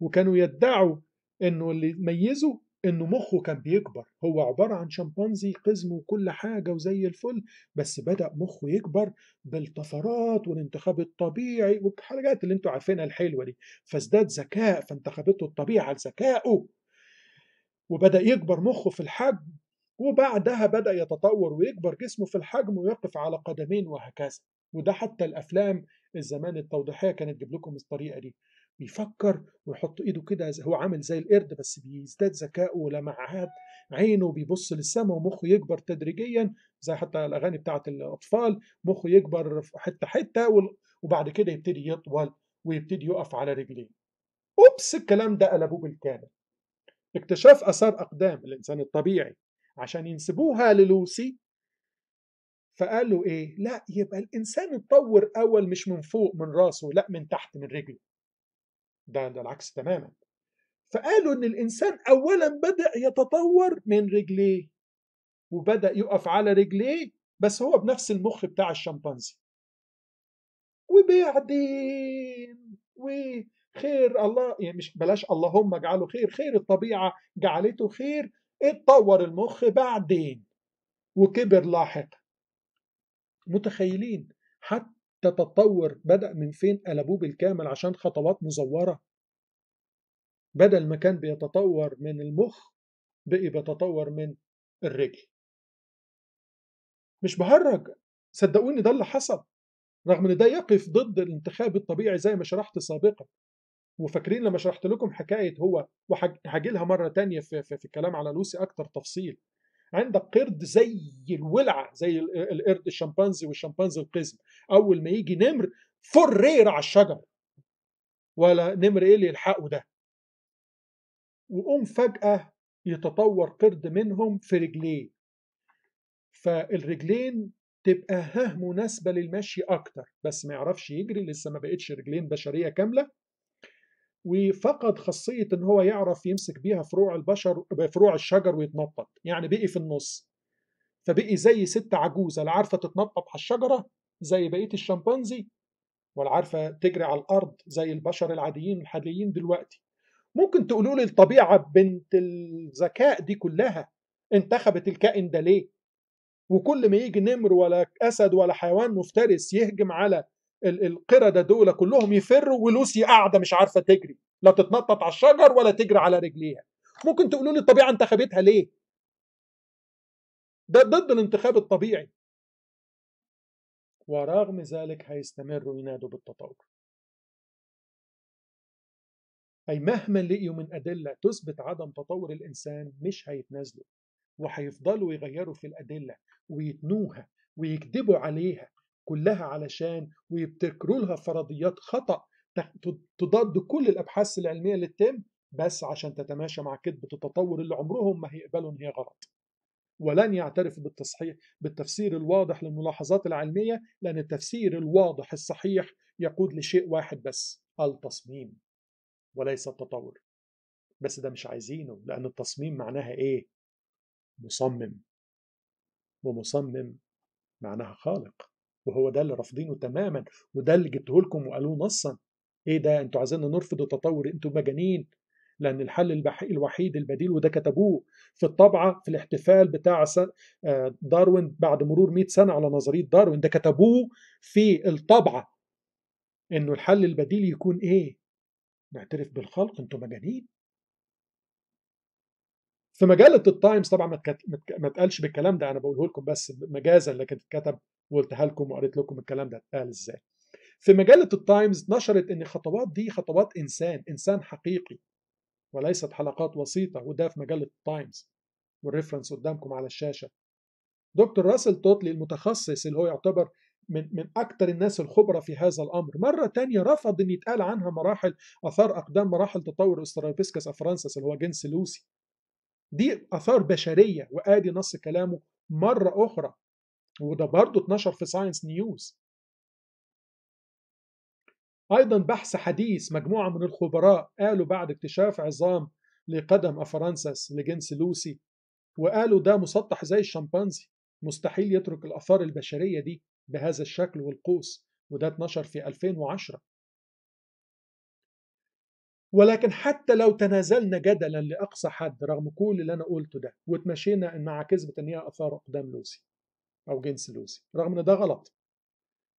وكانوا يدعوا إنه اللي ميزه انه مخه كان بيكبر هو عباره عن شمبانزي قزم وكل حاجه وزي الفل بس بدا مخه يكبر بالطفرات والانتخاب الطبيعي والحاجات اللي انتوا عارفينها الحلوه دي فازداد ذكاء فانتخبته الطبيعه لذكائه وبدا يكبر مخه في الحجم وبعدها بدا يتطور ويكبر جسمه في الحجم ويقف على قدمين وهكذا وده حتى الافلام الزمان التوضيحيه كانت تجيب لكم الطريقه دي بيفكر ويحط ايده كده هو عامل زي القرد بس بيزداد ذكائه ولمعات عينه بيبص للسماء ومخه يكبر تدريجيا زي حتى الاغاني بتاعه الاطفال مخه يكبر حته حته وبعد كده يبتدي يطول ويبتدي يقف على رجليه اوبس الكلام ده قلبوه بالكامل اكتشاف اثار اقدام الانسان الطبيعي عشان ينسبوها للوسي فقالوا ايه لا يبقى الانسان اتطور اول مش من فوق من راسه لا من تحت من رجله ده ده العكس تماما فقالوا ان الانسان اولا بدا يتطور من رجليه وبدا يقف على رجليه بس هو بنفس المخ بتاع الشمبانزي وبعدين وخير الله يعني مش بلاش اللهم اجعله خير خير الطبيعه جعلته خير اتطور المخ بعدين وكبر لاحقا متخيلين حتى تتطور بدأ من فين قلبوه بالكامل عشان خطوات مزورة بدل ما كان بيتطور من المخ بقي بيتطور من الرجل مش بهرج صدقوني ده اللي حصل رغم ان ده يقف ضد الانتخاب الطبيعي زي ما شرحت سابقا وفاكرين لما شرحت لكم حكايه هو وهجي لها مره تانية في, في, في الكلام على لوسي اكتر تفصيل عندك قرد زي الولعه زي القرد الشمبانزي والشمبانزي القزم اول ما يجي نمر فرير على الشجر ولا نمر ايه اللي يلحقه ده وقوم فجاه يتطور قرد منهم في رجليه فالرجلين تبقى ها مناسبه للمشي اكتر بس ما يعرفش يجري لسه ما بقتش رجلين بشريه كامله وفقد خاصيه ان هو يعرف يمسك بيها فروع البشر فروع الشجر ويتنطط يعني بقي في النص فبقي زي ست عجوزه لا عارفه تتنطط على الشجره زي بقيه الشمبانزي ولا عارفه تجري على الارض زي البشر العاديين الحاليين دلوقتي ممكن تقولوا لي الطبيعه بنت الذكاء دي كلها انتخبت الكائن ده ليه وكل ما يجي نمر ولا اسد ولا حيوان مفترس يهجم على القردة دول كلهم يفروا ولوسي قاعدة مش عارفة تجري لا تتنطط على الشجر ولا تجري على رجليها ممكن تقولوا لي الطبيعة انتخبتها ليه ده ضد الانتخاب الطبيعي ورغم ذلك هيستمروا ينادوا بالتطور أي مهما لقيوا من أدلة تثبت عدم تطور الإنسان مش هيتنازلوا وهيفضلوا يغيروا في الأدلة ويتنوها ويكذبوا عليها كلها علشان ويبتكروا لها فرضيات خطأ تضاد كل الأبحاث العلمية اللي تتم بس عشان تتماشى مع كذبة التطور اللي عمرهم ما هيقبلوا إن هي غلط ولن يعترف بالتصحيح بالتفسير الواضح للملاحظات العلمية لأن التفسير الواضح الصحيح يقود لشيء واحد بس التصميم وليس التطور بس ده مش عايزينه لأن التصميم معناها إيه؟ مصمم ومصمم معناها خالق وهو ده اللي رافضينه تماما وده اللي جبته لكم وقالوه نصا ايه ده انتوا عايزيننا نرفض التطور انتوا مجانين لان الحل الوحيد البديل وده كتبوه في الطبعه في الاحتفال بتاع آه، داروين بعد مرور 100 سنه على نظريه داروين ده كتبوه في الطبعه انه الحل البديل يكون ايه نعترف بالخلق انتوا مجانين في مجله التايمز طبعا ما اتقالش بالكلام ده انا بقوله لكم بس مجازا لكن اتكتب وقلتها لكم وقريت لكم الكلام ده اتقال ازاي في مجله التايمز نشرت ان الخطوات دي خطوات انسان انسان حقيقي وليست حلقات وسيطه وده في مجله التايمز والريفرنس قدامكم على الشاشه دكتور راسل توتلي المتخصص اللي هو يعتبر من من اكثر الناس الخبره في هذا الامر مره تانية رفض ان يتقال عنها مراحل اثار اقدام مراحل تطور استرالوبيسكس افرانسس اللي هو جنس لوسي دي اثار بشريه وادي نص كلامه مره اخرى وده برضه اتنشر في ساينس نيوز أيضا بحث حديث مجموعة من الخبراء قالوا بعد اكتشاف عظام لقدم أفرانسس لجنس لوسي وقالوا ده مسطح زي الشمبانزي مستحيل يترك الآثار البشرية دي بهذا الشكل والقوس وده اتنشر في 2010 ولكن حتى لو تنازلنا جدلا لأقصى حد رغم كل اللي أنا قلته ده وتمشينا مع كذبة إن هي آثار أقدام لوسي أو جنس لوسي رغم إن ده غلط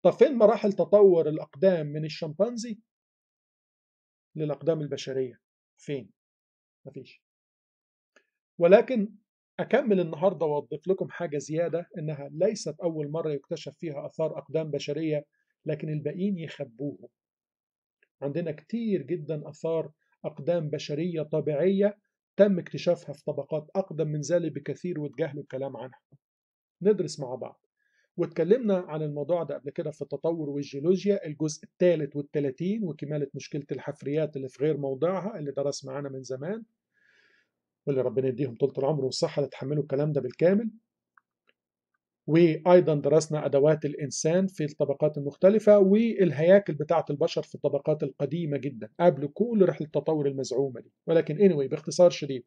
طب فين مراحل تطور الأقدام من الشمبانزي للأقدام البشرية فين؟ مفيش ولكن أكمل النهاردة وأضيف لكم حاجة زيادة إنها ليست أول مرة يكتشف فيها آثار أقدام بشرية لكن الباقيين يخبوها عندنا كتير جدا آثار أقدام بشرية طبيعية تم اكتشافها في طبقات أقدم من ذلك بكثير واتجاهلوا الكلام عنها ندرس مع بعض واتكلمنا عن الموضوع ده قبل كده في التطور والجيولوجيا الجزء الثالث والثلاثين وكمالة مشكلة الحفريات اللي في غير موضعها اللي درس معانا من زمان واللي ربنا يديهم طولة العمر والصحة اللي تحملوا الكلام ده بالكامل وأيضا درسنا أدوات الإنسان في الطبقات المختلفة والهياكل بتاعة البشر في الطبقات القديمة جدا قبل كل رحلة التطور المزعومة دي ولكن anyway باختصار شديد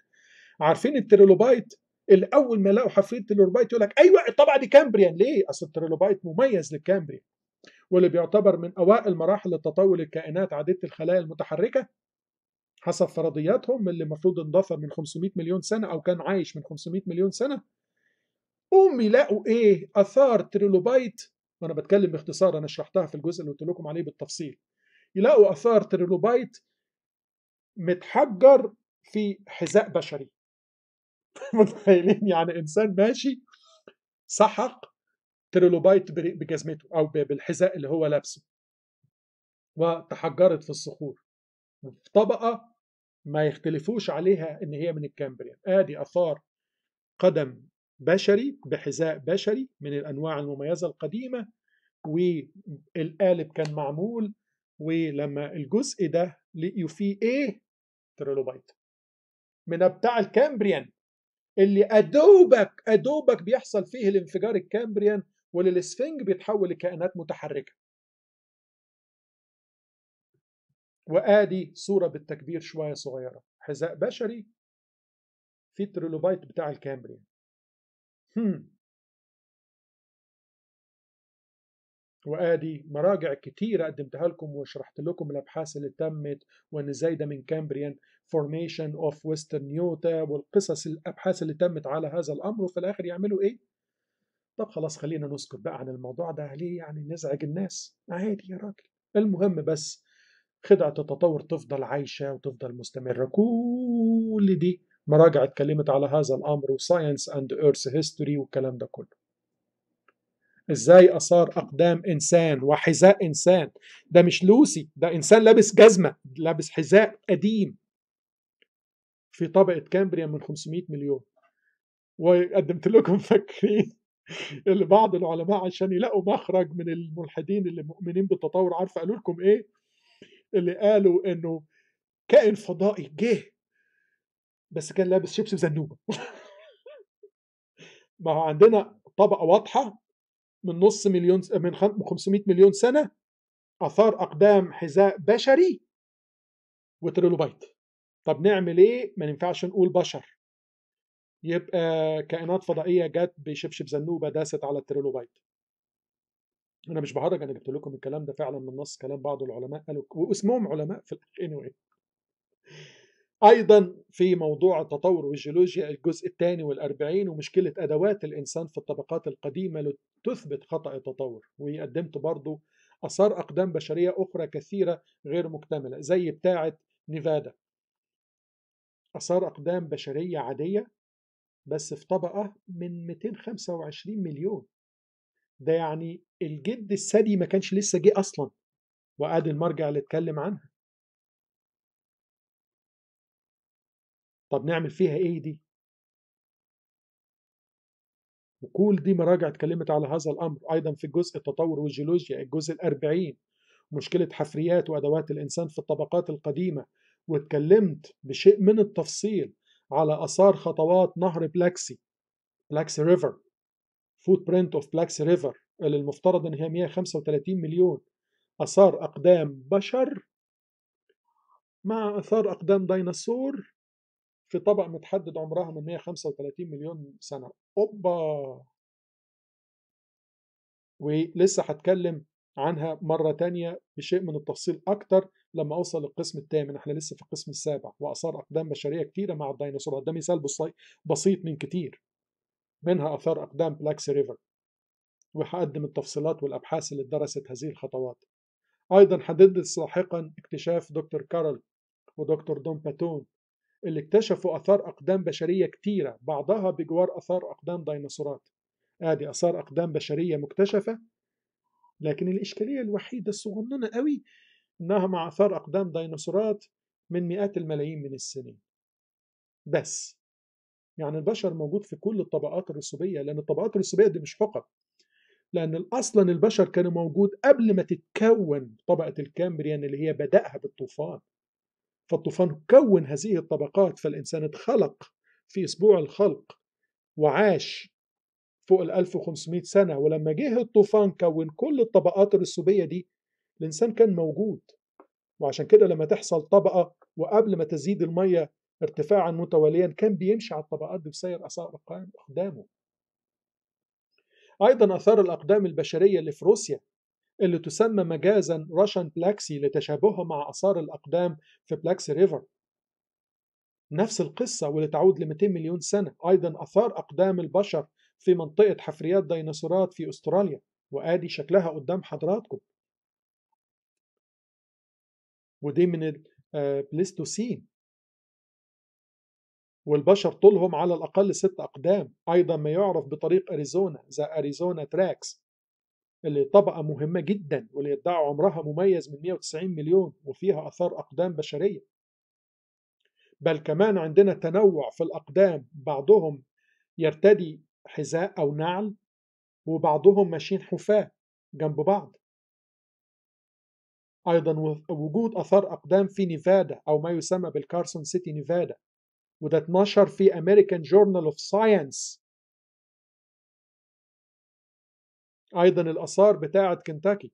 عارفين التريلوبايت الاول ما لقوا حفريه تريلوبايت يقول لك ايوه الطبعه دي كامبريان ليه اصل التريلوبايت مميز للكامبريان واللي بيعتبر من اوائل مراحل التطور للكائنات عديده الخلايا المتحركه حسب فرضياتهم اللي المفروض اندثر من 500 مليون سنه او كان عايش من 500 مليون سنه قوم يلاقوا ايه اثار تريلوبايت وانا بتكلم باختصار انا شرحتها في الجزء اللي قلت لكم عليه بالتفصيل يلاقوا اثار تريلوبايت متحجر في حذاء بشري *laughs* متخيلين يعني انسان ماشي سحق تريلوبايت بجزمته او بالحذاء اللي هو لابسه وتحجرت في الصخور في طبقه ما يختلفوش عليها ان هي من الكامبريان ادي اثار قدم بشري بحذاء بشري من الانواع المميزه القديمه والقالب كان معمول ولما الجزء ده لقيوا فيه ايه ترولوبايت من بتاع الكامبريان اللي ادوبك ادوبك بيحصل فيه الانفجار الكامبريان والسفنج بيتحول لكائنات متحركه وادي صوره بالتكبير شويه صغيره حذاء بشري في التريلوبايت بتاع الكامبريان هم. وادي مراجع كتيرة قدمتها لكم وشرحت لكم الابحاث اللي تمت وان ازاي ده من كامبريان formation of western يوتا والقصص الابحاث اللي تمت على هذا الامر وفي الاخر يعملوا ايه طب خلاص خلينا نسكت بقى عن الموضوع ده ليه يعني نزعج الناس عادي يا راجل المهم بس خدعة التطور تفضل عايشة وتفضل مستمرة كل دي مراجع اتكلمت على هذا الأمر وساينس أند إيرث هيستوري والكلام ده كله ازاي اثار اقدام انسان وحذاء انسان ده مش لوسي ده انسان لابس جزمه لابس حذاء قديم في طبقه كامبريا من 500 مليون وقدمت لكم فاكرين *laughs* بعض العلماء عشان يلاقوا مخرج من الملحدين اللي مؤمنين بالتطور عارف قالوا لكم ايه اللي قالوا انه كائن فضائي جه بس كان لابس شبشب زنوبه *laughs* ما هو عندنا طبقه واضحه من نص مليون من 500 مليون سنه اثار اقدام حذاء بشري وتريلوبايت طب نعمل ايه ما ينفعش نقول بشر يبقى كائنات فضائيه جت بشبشب زنوبه داست على التريلوبايت انا مش بهرج انا جبت لكم الكلام ده فعلا من نص كلام بعض العلماء قالوا واسمهم علماء في anyway. ايضا في موضوع التطور والجيولوجيا الجزء الثاني والأربعين ومشكله ادوات الانسان في الطبقات القديمه لتثبت خطا التطور وقدمت برضو اثار اقدام بشريه اخرى كثيره غير مكتمله زي بتاعه نيفادا آثار أقدام بشرية عادية بس في طبقة من 225 مليون ده يعني الجد الثدي ما كانش لسه جه أصلا وأدي المرجع اللي اتكلم عنها طب نعمل فيها إيه دي؟ وكل دي مراجع اتكلمت على هذا الأمر أيضا في جزء التطور والجيولوجيا الجزء الأربعين مشكلة حفريات وأدوات الإنسان في الطبقات القديمة واتكلمت بشيء من التفصيل على اثار خطوات نهر بلاكسي بلاكسي ريفر فوت برنت اوف بلاكسي ريفر اللي المفترض ان هي 135 مليون اثار اقدام بشر مع اثار اقدام ديناصور في طبق متحدد عمرها من 135 مليون سنه اوبا ولسه هتكلم عنها مره تانية بشيء من التفصيل اكتر لما اوصل للقسم الثامن احنا لسه في القسم السابع واثار اقدام بشريه كتيره مع الديناصورات ده مثال بسيط من كتير منها اثار اقدام بلاكس ريفر وهقدم التفصيلات والابحاث اللي درست هذه الخطوات ايضا حددت لاحقا اكتشاف دكتور كارل ودكتور دون باتون اللي اكتشفوا اثار اقدام بشريه كتيره بعضها بجوار اثار اقدام ديناصورات ادي اثار اقدام بشريه مكتشفه لكن الاشكاليه الوحيده الصغننه قوي إنها اثار أقدام ديناصورات من مئات الملايين من السنين بس يعني البشر موجود في كل الطبقات الرسوبية لأن الطبقات الرسوبية دي مش حقب لأن أصلا البشر كانوا موجود قبل ما تتكون طبقة الكامبريان اللي هي بدأها بالطوفان فالطوفان كون هذه الطبقات فالإنسان اتخلق في أسبوع الخلق وعاش فوق ال 1500 سنة ولما جه الطوفان كون كل الطبقات الرسوبية دي الإنسان كان موجود وعشان كده لما تحصل طبقة وقبل ما تزيد المية ارتفاعا متواليا كان بيمشي على الطبقات دي بسير آثار أقدامه أيضا آثار الأقدام البشرية اللي في روسيا اللي تسمى مجازا راشن بلاكسي لتشابهها مع آثار الأقدام في بلاكسي ريفر نفس القصة واللي تعود ل 200 مليون سنة أيضا آثار أقدام البشر في منطقة حفريات ديناصورات في أستراليا وآدي شكلها قدام حضراتكم ودي من البليستوسين آه، والبشر طولهم على الأقل ست أقدام أيضا ما يعرف بطريق أريزونا ذا أريزونا تراكس اللي طبقة مهمة جدا واللي يدعوا عمرها مميز من 190 مليون وفيها أثار أقدام بشرية بل كمان عندنا تنوع في الأقدام بعضهم يرتدي حذاء أو نعل وبعضهم ماشيين حفاة جنب بعض أيضا وجود آثار أقدام في نيفادا أو ما يسمى بالكارسون سيتي نيفادا وده اتنشر في أمريكان جورنال أوف ساينس أيضا الآثار بتاعة كنتاكي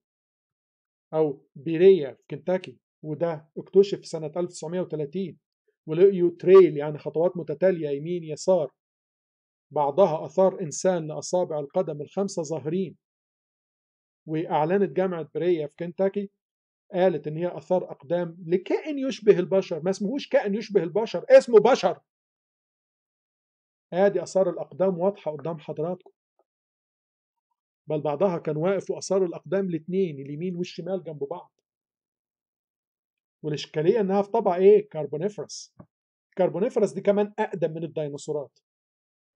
أو بيريا في كنتاكي وده اكتشف في سنة 1930 ولقيوا تريل يعني خطوات متتالية يمين يسار بعضها أثار إنسان لأصابع القدم الخمسة ظاهرين وأعلنت جامعة بريا في كنتاكي قالت ان هي اثار اقدام لكائن يشبه البشر ما اسمهوش كائن يشبه البشر اسمه بشر ادي آه، اثار الاقدام واضحه قدام حضراتكم بل بعضها كان واقف واثار الاقدام الاثنين اليمين والشمال جنب بعض والاشكاليه انها في طبع ايه كربونيفرس كاربونيفرس دي كمان اقدم من الديناصورات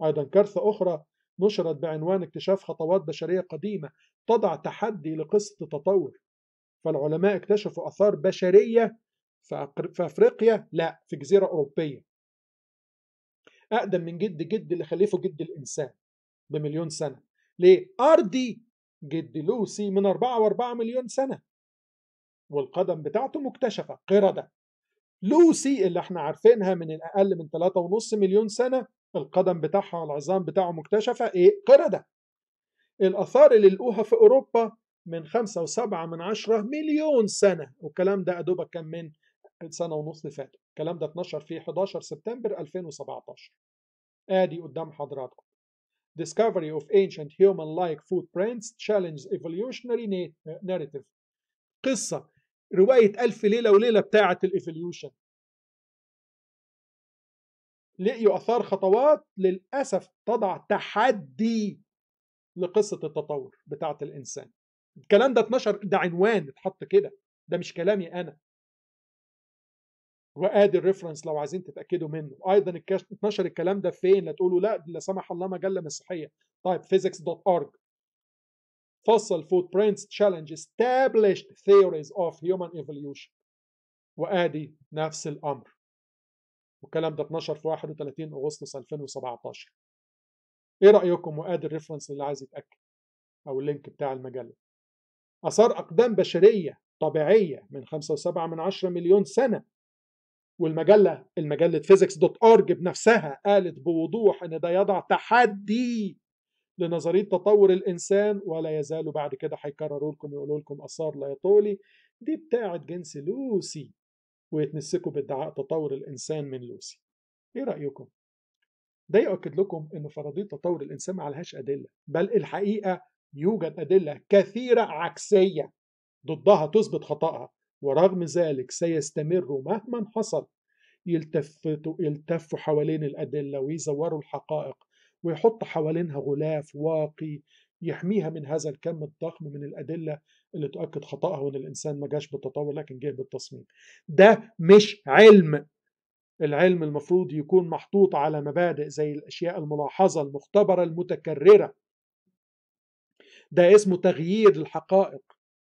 ايضا كارثه اخرى نشرت بعنوان اكتشاف خطوات بشريه قديمه تضع تحدي لقصه التطور فالعلماء اكتشفوا آثار بشرية في أفريقيا لا في جزيرة أوروبية أقدم من جد جد اللي خلفه جد الإنسان بمليون سنة ليه؟ أرضي جد لوسي من 4 و4 مليون سنة والقدم بتاعته مكتشفة قردة لوسي اللي احنا عارفينها من الأقل من 3.5 مليون سنة القدم بتاعها والعظام بتاعه مكتشفة ايه؟ قردة الآثار اللي لقوها في أوروبا من خمسة وسبعة من عشرة مليون سنة والكلام ده أدوبك كان من سنة ونص فاتت الكلام ده اتنشر في 11 سبتمبر 2017 آدي قدام حضراتكم Discovery of Ancient Human-Like Footprints Challenges Evolutionary Narrative قصة رواية ألف ليلة وليلة بتاعة الإيفوليوشن لقيوا آثار خطوات للأسف تضع تحدي لقصة التطور بتاعة الإنسان الكلام ده اتنشر ده عنوان اتحط كده ده مش كلامي انا وادي الريفرنس لو عايزين تتاكدوا منه ايضا اتنشر الكلام ده فين لا تقولوا لا لا سمح الله مجله مسيحيه طيب physics دوت اورج فصل فوت برينتس تشالنج established theories of human evolution وادي نفس الامر والكلام ده اتنشر في 31 اغسطس 2017 ايه رايكم وادي الريفرنس اللي عايز يتاكد او اللينك بتاع المجله أثار أقدام بشرية طبيعية من 5.7 من 10 مليون سنة والمجلة المجلة فيزيكس دوت أورج بنفسها قالت بوضوح إن ده يضع تحدي لنظرية تطور الإنسان ولا يزالوا بعد كده هيكرروا لكم يقولوا لكم آثار لا يطولي دي بتاعة جنس لوسي ويتمسكوا بادعاء تطور الإنسان من لوسي إيه رأيكم؟ ده يؤكد لكم إن فرضية تطور الإنسان ما عليهاش أدلة بل الحقيقة يوجد أدلة كثيرة عكسية ضدها تثبت خطأها ورغم ذلك سيستمروا مهما حصل يلتفتوا يلتفوا حوالين الأدلة ويزوروا الحقائق ويحطوا حوالينها غلاف واقي يحميها من هذا الكم الضخم من الأدلة اللي تؤكد خطأها وإن الإنسان ما جاش بالتطور لكن جه بالتصميم ده مش علم العلم المفروض يكون محطوط على مبادئ زي الأشياء الملاحظة المختبرة المتكررة ده اسمه تغيير الحقائق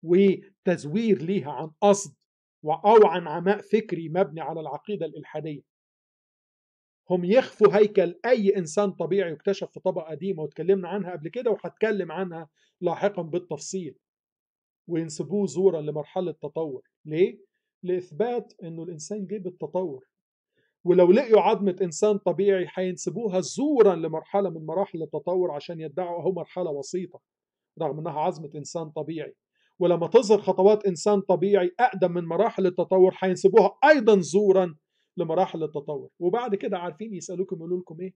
وتزوير ليها عن قصد أو عن عماء فكري مبني على العقيدة الإلحادية هم يخفوا هيكل أي إنسان طبيعي يكتشف في طبقة قديمة واتكلمنا عنها قبل كده وهتكلم عنها لاحقا بالتفصيل وينسبوه زورا لمرحلة التطور ليه؟ لإثبات إنه الإنسان جه بالتطور ولو لقيوا عظمة إنسان طبيعي هينسبوها زورا لمرحلة من مراحل التطور عشان يدعوا أهو مرحلة وسيطة رغم انها عظمه انسان طبيعي ولما تظهر خطوات انسان طبيعي اقدم من مراحل التطور هينسبوها ايضا زورا لمراحل التطور وبعد كده عارفين يسالوكم يقولوا لكم ايه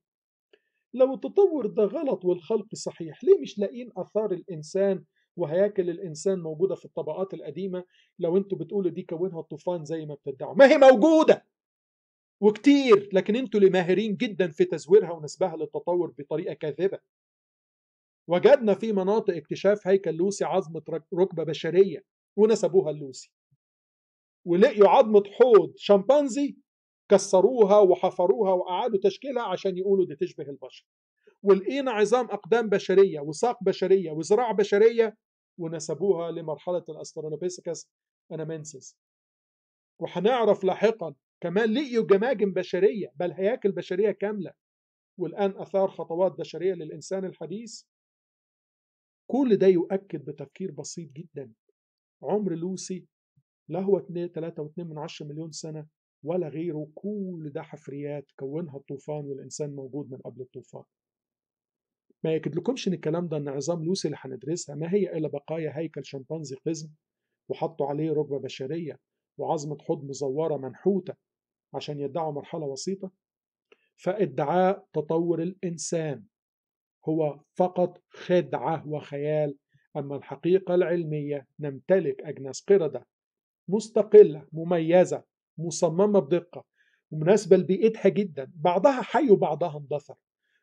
لو التطور ده غلط والخلق صحيح ليه مش لاقيين اثار الانسان وهياكل الانسان موجوده في الطبقات القديمه لو انتوا بتقولوا دي كونها الطوفان زي ما بتدعوا ما هي موجوده وكتير لكن انتوا اللي ماهرين جدا في تزويرها ونسبها للتطور بطريقه كاذبه وجدنا في مناطق اكتشاف هيكل لوسي عظمة ركبة بشرية ونسبوها للوسي ولقيوا عظمة حوض شمبانزي كسروها وحفروها وأعادوا تشكيلها عشان يقولوا دي تشبه البشر ولقينا عظام أقدام بشرية وساق بشرية وذراع بشرية ونسبوها لمرحلة الأسترالوبيثيكس أنامنسيس وهنعرف لاحقا كمان لقيوا جماجم بشرية بل هياكل بشرية كاملة والآن أثار خطوات بشرية للإنسان الحديث كل ده يؤكد بتفكير بسيط جدا عمر لوسي لا هو 3.2 مليون سنة ولا غيره كل ده حفريات كونها الطوفان والإنسان موجود من قبل الطوفان ما لكمش ان الكلام ده ان عظام لوسي اللي هندرسها ما هي الا بقايا هيكل شمبانزي قزم وحطوا عليه ركبه بشريه وعظمه حوض مزوره منحوته عشان يدعوا مرحله وسيطه فادعاء تطور الانسان هو فقط خدعة وخيال أما الحقيقة العلمية نمتلك أجناس قردة مستقلة مميزة مصممة بدقة ومناسبة لبيئتها جدا بعضها حي وبعضها اندثر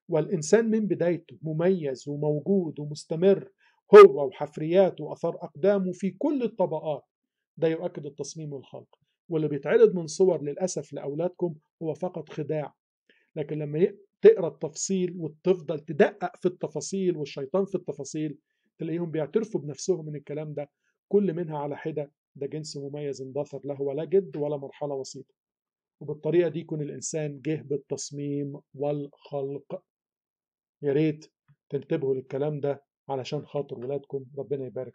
والإنسان من بدايته مميز وموجود ومستمر هو وحفرياته وأثار أقدامه في كل الطبقات ده يؤكد التصميم والخلق واللي بيتعرض من صور للأسف لأولادكم هو فقط خداع لكن لما تقرا التفصيل وتفضل تدقق في التفاصيل والشيطان في التفاصيل تلاقيهم بيعترفوا بنفسهم من الكلام ده كل منها على حده ده جنس مميز اندثر له ولا جد ولا مرحله وسيطه وبالطريقه دي يكون الانسان جه بالتصميم والخلق يا ريت تنتبهوا للكلام ده علشان خاطر ولادكم ربنا يبارك